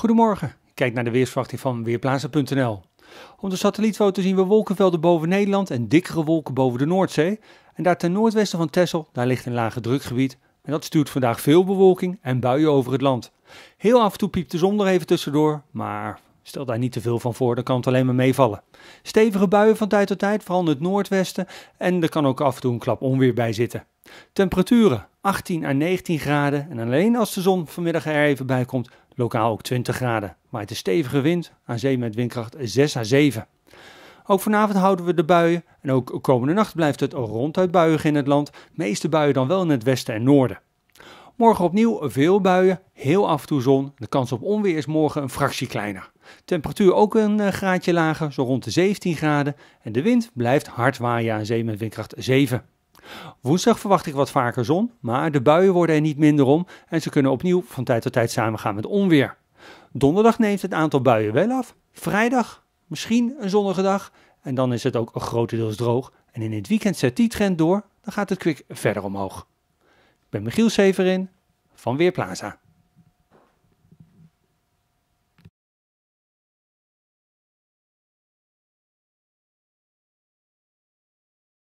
Goedemorgen, kijk naar de weersverwachting van Weerplaatsen.nl. Op de satellietfoto zien we wolkenvelden boven Nederland en dikkere wolken boven de Noordzee. En daar ten noordwesten van Texel, daar ligt een lage drukgebied. En dat stuurt vandaag veel bewolking en buien over het land. Heel af en toe piept de zon er even tussendoor, maar stel daar niet te veel van voor, dan kan het alleen maar meevallen. Stevige buien van tijd tot tijd, vooral in het noordwesten. En er kan ook af en toe een klap onweer bij zitten. Temperaturen 18 à 19 graden. En alleen als de zon vanmiddag er even bij komt, lokaal ook 20 graden. Maar het is stevige wind, aan zee met windkracht 6 à 7. Ook vanavond houden we de buien. En ook komende nacht blijft het ronduit buiig in het land. Meeste buien dan wel in het westen en noorden. Morgen opnieuw veel buien, heel af en toe zon. De kans op onweer is morgen een fractie kleiner. Temperatuur ook een eh, graadje lager, zo rond de 17 graden. En de wind blijft hard waaien aan zee met windkracht 7. Woensdag verwacht ik wat vaker zon, maar de buien worden er niet minder om en ze kunnen opnieuw van tijd tot tijd samengaan met onweer. Donderdag neemt het aantal buien wel af. Vrijdag misschien een zonnige dag en dan is het ook grotendeels droog. En in het weekend zet die trend door, dan gaat het kwik verder omhoog. Ik ben Michiel Severin van Weerplaza.